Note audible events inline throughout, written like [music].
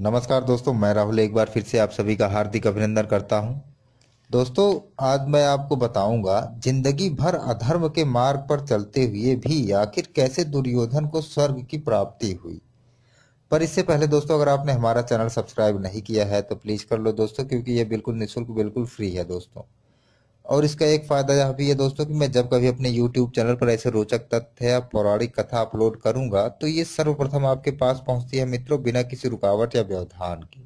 नमस्कार दोस्तों मैं राहुल एक बार फिर से आप सभी का हार्दिक अभिनंदन करता हूं। दोस्तों आज मैं आपको बताऊंगा जिंदगी भर अधर्म के मार्ग पर चलते हुए भी आखिर कैसे दुर्योधन को स्वर्ग की प्राप्ति हुई पर इससे पहले दोस्तों अगर आपने हमारा चैनल सब्सक्राइब नहीं किया है तो प्लीज़ कर लो दोस्तों क्योंकि ये बिल्कुल निःशुल्क बिल्कुल फ्री है दोस्तों और इसका एक फायदा यह भी है दोस्तों कि मैं जब कभी अपने YouTube चैनल पर ऐसे रोचक तथ्य या पौराणिक कथा अपलोड करूंगा तो ये सर्वप्रथम आपके पास पहुंचती है मित्रों बिना किसी रुकावट या व्यवधान की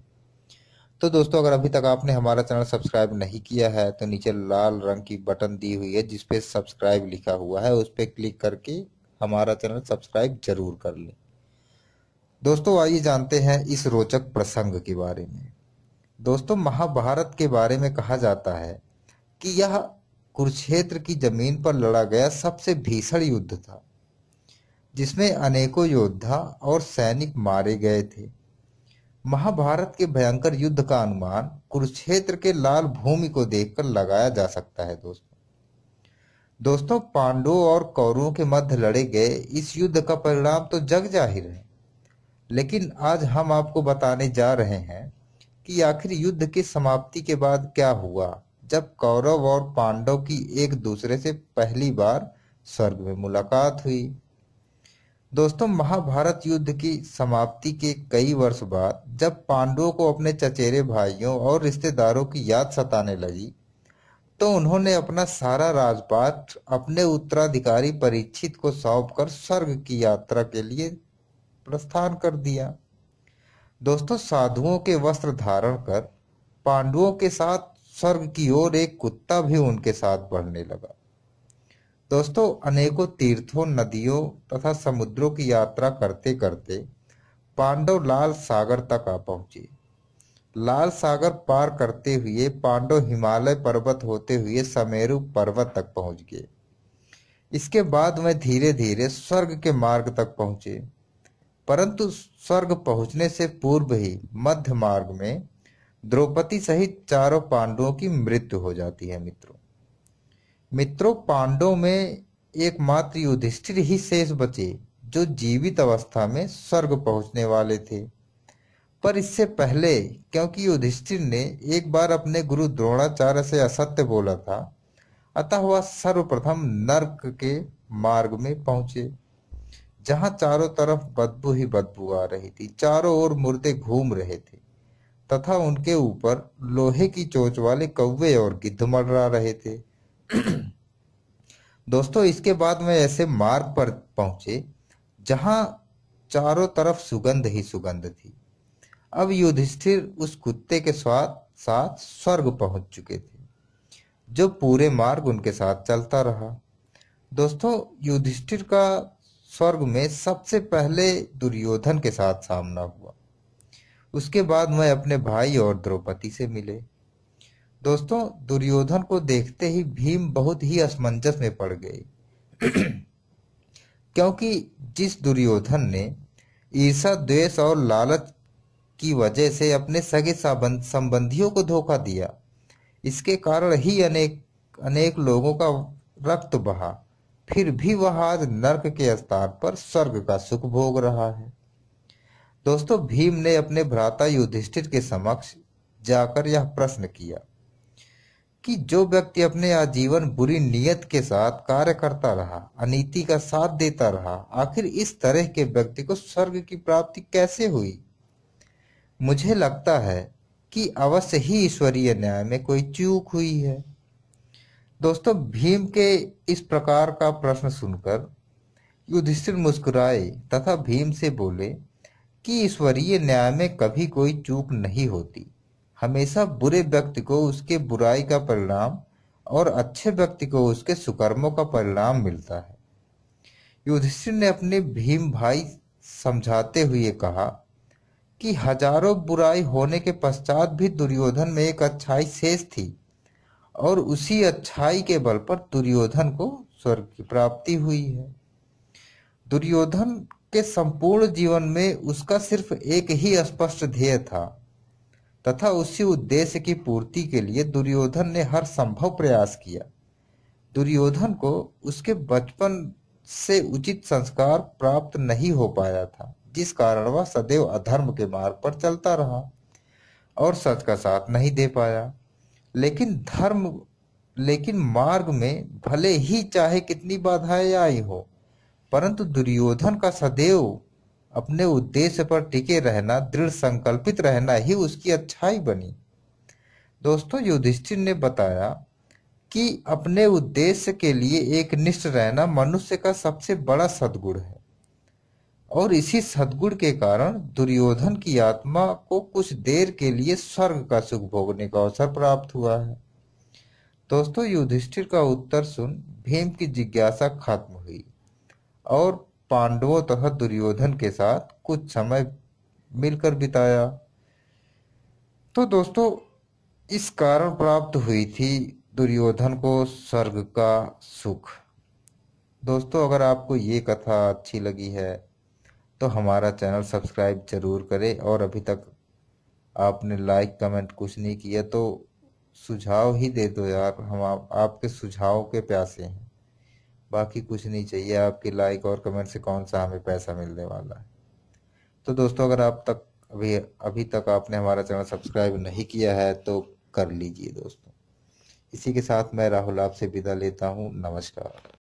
तो दोस्तों अगर अभी तक आपने हमारा चैनल सब्सक्राइब नहीं किया है तो नीचे लाल रंग की बटन दी हुई है जिसपे सब्सक्राइब लिखा हुआ है उस पर क्लिक करके हमारा चैनल सब्सक्राइब जरूर कर लें दोस्तों आइए जानते हैं इस रोचक प्रसंग के बारे में दोस्तों महाभारत के बारे में कहा जाता है कि यह कुरुक्षेत्र की जमीन पर लड़ा गया सबसे भीषण युद्ध था जिसमें अनेकों योद्धा और सैनिक मारे गए थे महाभारत के भयंकर युद्ध का अनुमान कुरुक्षेत्र के लाल भूमि को देखकर लगाया जा सकता है दोस्तों दोस्तों पांडवों और कौरवों के मध्य लड़े गए इस युद्ध का परिणाम तो जग जाहिर है लेकिन आज हम आपको बताने जा रहे हैं कि आखिर युद्ध की समाप्ति के बाद क्या हुआ जब कौरव और पांडव की एक दूसरे से पहली बार स्वर्ग में मुलाकात हुई दोस्तों महाभारत युद्ध की समाप्ति के कई वर्ष बाद जब पांडवों को अपने चचेरे भाइयों और रिश्तेदारों की याद सताने लगी तो उन्होंने अपना सारा राजपाट अपने उत्तराधिकारी परीक्षित को सौंप कर स्वर्ग की यात्रा के लिए प्रस्थान कर दिया दोस्तों साधुओं के वस्त्र धारण कर पांडवों के साथ स्वर्ग की ओर एक कुत्ता भी उनके साथ बढ़ने लगा दोस्तों अनेकों तीर्थों नदियों तथा समुद्रों की यात्रा करते करते पांडव लाल सागर तक आ पहुंचे लाल सागर पार करते हुए पांडव हिमालय पर्वत होते हुए समेरु पर्वत तक पहुंच गए इसके बाद वे धीरे धीरे स्वर्ग के मार्ग तक पहुंचे परंतु स्वर्ग पहुंचने से पूर्व ही मध्य मार्ग में द्रौपदी सहित चारों पांडवों की मृत्यु हो जाती है मित्रों मित्रों पांडवों में एकमात्र युधिष्ठिर ही शेष बचे जो जीवित अवस्था में स्वर्ग पहुंचने वाले थे पर इससे पहले क्योंकि युधिष्ठिर ने एक बार अपने गुरु द्रोणाचार्य से असत्य बोला था अतः वह सर्वप्रथम नर्क के मार्ग में पहुंचे जहां चारों तरफ बदबू ही बदबू आ रही थी चारों ओर मुर्दे घूम रहे थे तथा उनके ऊपर लोहे की चोच वाले कौवे और गिद्ध मडरा रहे थे [clears throat] दोस्तों इसके बाद मैं ऐसे मार्ग पर पहुंचे जहां चारों तरफ सुगंध ही सुगंध थी अब युधिष्ठिर उस कुत्ते के साथ साथ स्वर्ग पहुंच चुके थे जो पूरे मार्ग उनके साथ चलता रहा दोस्तों युधिष्ठिर का स्वर्ग में सबसे पहले दुर्योधन के साथ सामना हुआ उसके बाद मैं अपने भाई और द्रौपदी से मिले दोस्तों दुर्योधन को देखते ही भीम बहुत ही असमंजस में पड़ गए [clears throat] क्योंकि जिस दुर्योधन ने ईर्षा द्वेष और लालच की वजह से अपने सगे संबंधियों को धोखा दिया इसके कारण ही अनेक अनेक लोगों का रक्त बहा फिर भी वह आज नर्क के स्थान पर स्वर्ग का सुख भोग रहा है दोस्तों भीम ने अपने भ्राता युधिष्ठिर के समक्ष जाकर यह प्रश्न किया कि जो व्यक्ति अपने आजीवन बुरी नियत के साथ कार्य करता रहा अनिति का साथ देता रहा आखिर इस तरह के व्यक्ति को स्वर्ग की प्राप्ति कैसे हुई मुझे लगता है कि अवश्य ही ईश्वरीय न्याय में कोई चूक हुई है दोस्तों भीम के इस प्रकार का प्रश्न सुनकर युधिष्ठिर मुस्कुराए तथा भीम से बोले कि ईश्वरीय न्याय में कभी कोई चूक नहीं होती हमेशा बुरे व्यक्ति को उसके बुराई का परिणाम और अच्छे व्यक्ति को उसके सुकर्मों का परिणाम मिलता है युधिष्ठिर ने अपने भीम भाई समझाते हुए कहा कि हजारों बुराई होने के पश्चात भी दुर्योधन में एक अच्छाई शेष थी और उसी अच्छाई के बल पर दुर्योधन को स्वर्ग की प्राप्ति हुई है दुर्योधन के संपूर्ण जीवन में उसका सिर्फ एक ही स्पष्ट ध्येय था तथा उसी उद्देश्य की पूर्ति के लिए दुर्योधन ने हर संभव प्रयास किया दुर्योधन को उसके बचपन से उचित संस्कार प्राप्त नहीं हो पाया था जिस कारण वह सदैव अधर्म के मार्ग पर चलता रहा और सच का साथ नहीं दे पाया लेकिन धर्म लेकिन मार्ग में भले ही चाहे कितनी बाधाएं आई हो परंतु दुर्योधन का सदैव अपने उद्देश्य पर टिके रहना दृढ़ संकल्पित रहना ही उसकी अच्छाई बनी दोस्तों युधिष्ठिर ने बताया कि अपने उद्देश्य के लिए एक निष्ठ रहना मनुष्य का सबसे बड़ा सदगुण है और इसी सदगुण के कारण दुर्योधन की आत्मा को कुछ देर के लिए स्वर्ग का सुख भोगने का अवसर प्राप्त हुआ है दोस्तों युधिष्ठिर का उत्तर सुन भीम की जिज्ञासा खत्म हुई और पांडवों तथा दुर्योधन के साथ कुछ समय मिलकर बिताया तो दोस्तों इस कारण प्राप्त हुई थी दुर्योधन को स्वर्ग का सुख दोस्तों अगर आपको ये कथा अच्छी लगी है तो हमारा चैनल सब्सक्राइब जरूर करें और अभी तक आपने लाइक कमेंट कुछ नहीं किया तो सुझाव ही दे दो यार हम आप, आपके सुझाव के प्यासे हैं बाकी कुछ नहीं चाहिए आपके लाइक और कमेंट से कौन सा हमें पैसा मिलने वाला है तो दोस्तों अगर आप तक अभी अभी तक आपने हमारा चैनल सब्सक्राइब नहीं किया है तो कर लीजिए दोस्तों इसी के साथ मैं राहुल आपसे विदा लेता हूँ नमस्कार